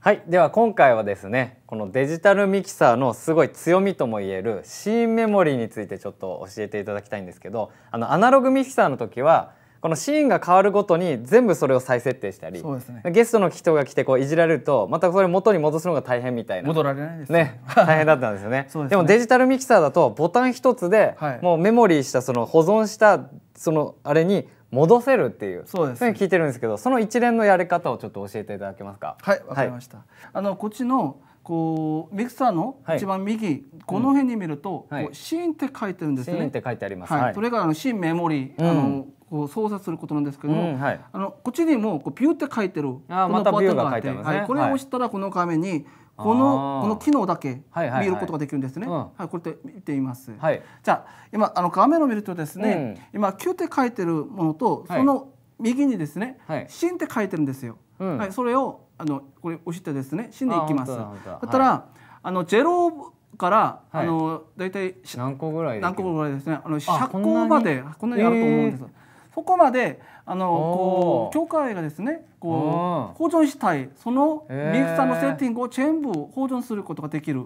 はい、では今回はですねこのデジタルミキサーのすごい強みともいえるシーンメモリーについてちょっと教えていただきたいんですけどあのアナログミキサーの時はこのシーンが変わるごとに全部それを再設定したり、ね、ゲストの人が来てこういじられるとまたそれ元に戻すのが大変みたいな戻られないですね、ね、大変だったんですよね ね、でもデジタルミキサーだとボタン一つで、はい、もうメモリーしたその保存したそのあれに戻せるっていうそうです、ね、聞いてるんですけどその一連のやり方をちょっと教えていただけますかはいわかりました、はい、あのこっちのこうミキサーの一番右、はい、この辺に見ると、うん、こうシーンって書いてるんですよねシーンって書いてあります、はい、それがあのシーンメモリー、うん、あのこう操作することなんですけども、うんはい、あのこっちにもこうピューって書いてるあまたビューが書いてあます、ね、はい、これを押したらこの画面に、このこの機能だけ見ることができるんですね。はい、これで見ています。はい、じゃあ今あの画面を見るとですね、うん、今九って書いてるものと、その右にですね、はい、新って書いてるんですよ。うん、はい、それをあのこれ押してですね、新でいきます。だったら、あのゼロから、あのだいたい何個ぐらい何個ぐらいですね。あの1 0個までこんなにあると思うんです。えーそこまであのこう教会がですねこう保存したいそのミクサーのセッティングを全部保存することができる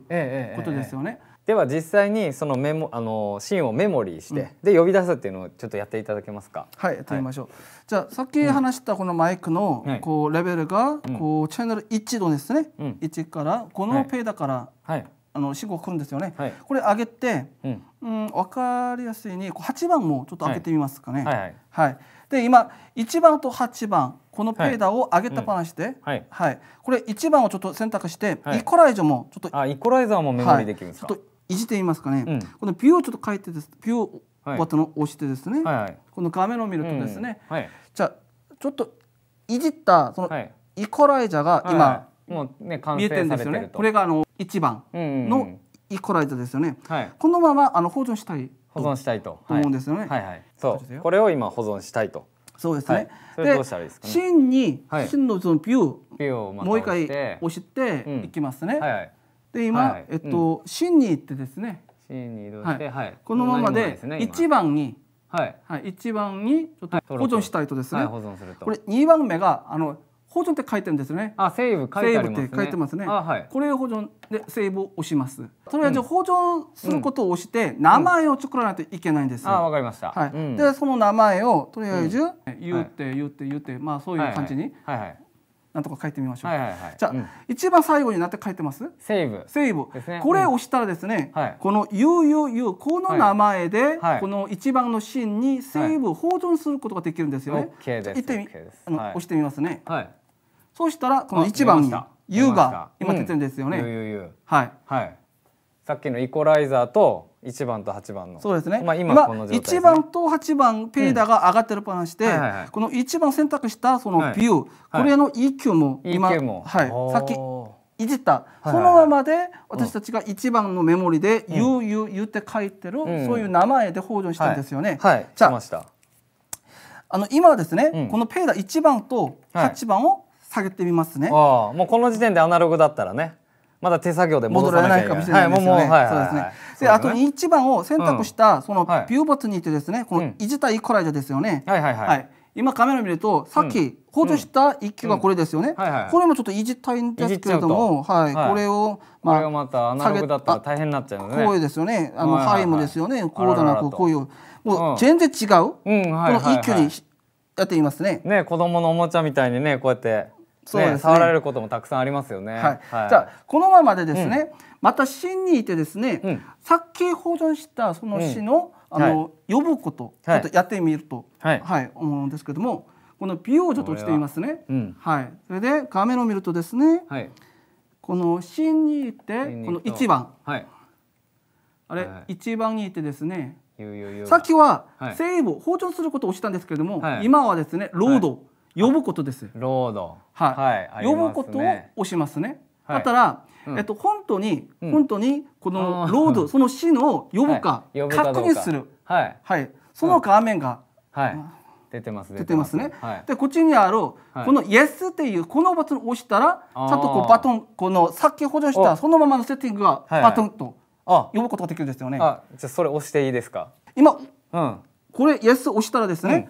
ことですよね。では実際にそのメモあのシーンをメモリーして、うん、で呼び出すっていうのをちょっとやっていただけますか。はい、やってみましょう。はい、じゃあさっき話したこのマイクのこうレベルがこうチャンネル一度ですね、うん、からこのペイだから、はい、はいあの四国来るんですよね、はい、これ上げて、うん、うん分かりやすいに八番もちょっと開けてみますかね。はい、はいはい、で今一番と八番このペーダーを上げた話で、はいはい。これ一番をちょっと選択して、イコライザーもちょっとあイコライザーもメモリできるんですか、ちょっといじってみますかね、うん、このビューをちょっと書いてですビューボタンの押してですね、はいこの画面を見るとですね、うん、じゃあちょっといじったそのイコライザーが今、もうね、見えてるんですよね。これがあの1番のイコライザですよね、うんうんうん、このままあの保存したい保存したいと思うんですよね、はい、はいはいそうこれを今保存したいとそうですね、はい、で、ね、に、真のそのビューもう一回押していきますね、うんはいはい、で今、えっと、うん、に行ってですね真に移動して、はいこのままで1番に、はい、はい、1番にちょっと保存したいとですね、はい、保存するとこれ2番目があの保存って書いてるんですよね。あ、セーブ書いてありますね。セーブって書いてますね。あ、はい、これを保存でセーブを押します。とりあえず保存することを押して、名前を作らないといけないんです。あ、わかりました。はい。で、その名前をとりあえず、言って言って言って、まあそういう感じに。はいはいなんとか書いてみましょう。はいじゃあ、一番最後になって書いてます。セーブ。セーブ。これを押したらですね、この UUU この名前で、この一番のシーンにセーブ保存することができるんですよね。OK です。一点、あの押してみますね。はいそうしたらこの1番の U が今出てるんですよね、うんう U U、はい、はい、さっきのイコライザーと1番と8番のそうですね、まあ、今この、ね、1番と8番ペーダーが上がってるパなしで、うんはいはいはい、この1番選択したそのビュー、はい、これの EQ も今、はい、さっきいじった、そのままで私たちが一番のメモリで「ゆうゆうゆ」って書いてる、うん、そういう名前で報存したんですよね。はいはい、じゃああの今はですね、うん、このペーダー1番と8番を下げてみますねああもうこの時点でアナログだったらねまだ手作業で戻らないかもしれないですよね。そうですね。で、あと1番を選択したそのビューボツにてですね、このイジタイコライドですよね。はいはいはい。今カメラ見るとさっき補助した一球がこれですよね。これもちょっといじったいんですけれども、はい、これをまあまたアナログだったら大変になっちゃうね。こういうですよね。あのハイムですよね。こうだなここういうもう全然違うこの一球にやっていますね。ね子供のおもちゃみたいにねこうやって。そうですね、触られることもたくさんありますよね。はいはい、じゃあこのままでですね、うん、また芯にいてですね、うん、さっき保存したその詩の、うん、あの、呼ぶこと、はい、ちょっとやってみると、はい、はい、思うんですけども、この美をちょっとしていますね。はい、それで画面を見るとですね、はい、この芯にいてこの一番、はい、あれ、一番にいてですね、さっきはセーをはい、することをしたんですけれども、今はですね、ロード。呼ぶことです。ロード。はい。呼ぶことを押しますね。だったら、えっと本当に本当にこのロード その死の呼ぶか確認する。はい。はい。その画面が。はい。出てます出てますね。でこっちにあるこの Yes っていうこのボタンを押したらちゃんとこうバトンこのさっき保存したそのままのセッティングがバトンと呼ぶことができるんですよね。じゃそれ押していいですか。今うん。これ Yes 押したらですね。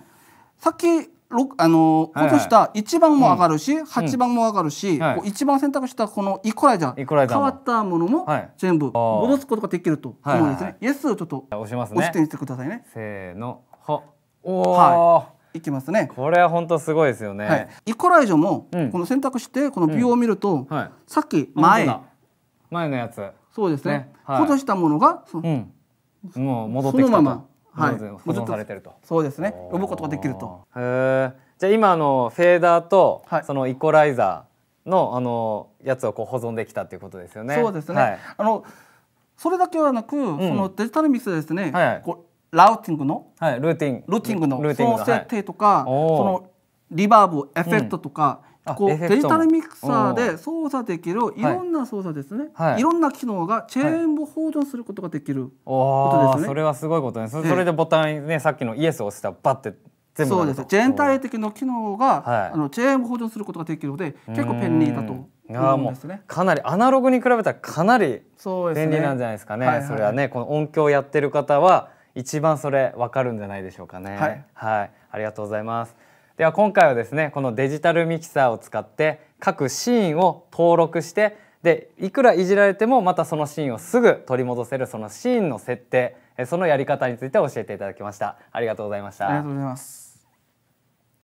さっき六あの落とした一番も上がるし、う8番も上がるし、は1番選択したこのイコライザー変わったものも全部戻すことができると思うんですね、イエスをちょっと押してみてくださいねせーのはおはいいきますねこれは本当すごいですよね、イコライジョもこの選択してこのビューを見ると、はい、さっき前前のやつそうですね、落としたものがそ,、うん、もう戻ってきたそのままはい、保存されてるとそうですね呼ぶことができるとへえじゃあ今のフェーダーと、そのイコライザーのあのやつをこう保存できたっていうことですよねそうですね、はい、あのそれだけはなく、うん、そのデジタルミスでですね、はいはい、こうラウティングの、はい、ルーティングルーティングのの設定とか、そのリバーブエフェクトとか、うんこうデジタルミキサーで操作できるいろんな操作ですね、はい、いろんな機能がチェーンを保存することができることですね、それはすごいことねそれでボタンねさっきのイエスを押したらバッて全部そうです全体的な機能が、はい、あのチェーンを保存することができるので結構便利だといやもうかなりアナログに比べたらかなり便利なんじゃないですかね。そ、ねはいはい、れはねこの音響やってる方は一番それわかるんじゃないでしょうかね。はい、はい、ありがとうございます。では今回はですねこのデジタルミキサーを使って各シーンを登録してでいくらいじられてもまたそのシーンをすぐ取り戻せるそのシーンの設定そのやり方について教えていただきましたありがとうございましたありがとうございます